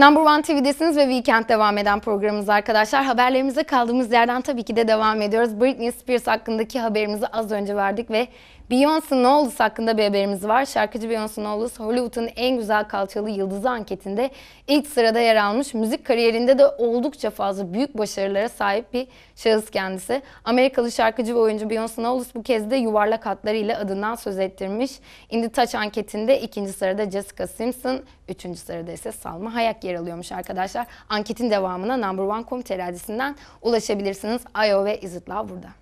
Number One TV'desiniz ve Weekend devam eden programımız arkadaşlar. Haberlerimize kaldığımız yerden tabii ki de devam ediyoruz. Britney Spears hakkındaki haberimizi az önce verdik ve Beyoncé Knowles hakkında bir haberimiz var. Şarkıcı Beyoncé Knowles, Hollywood'un en güzel kalçalı yıldızı anketinde ilk sırada yer almış. Müzik kariyerinde de oldukça fazla büyük başarılara sahip bir şahıs kendisi. Amerikalı şarkıcı ve oyuncu Beyoncé Knowles bu kez de yuvarlak hatlarıyla adından söz ettirmiş. Indie Touch anketinde ikinci sırada Jessica Simpson, üçüncü sırada ise Salma Hayek yer yer alıyormuş arkadaşlar. Anketin devamına Number One Komite adresinden ulaşabilirsiniz. IO ve Izitlav burada.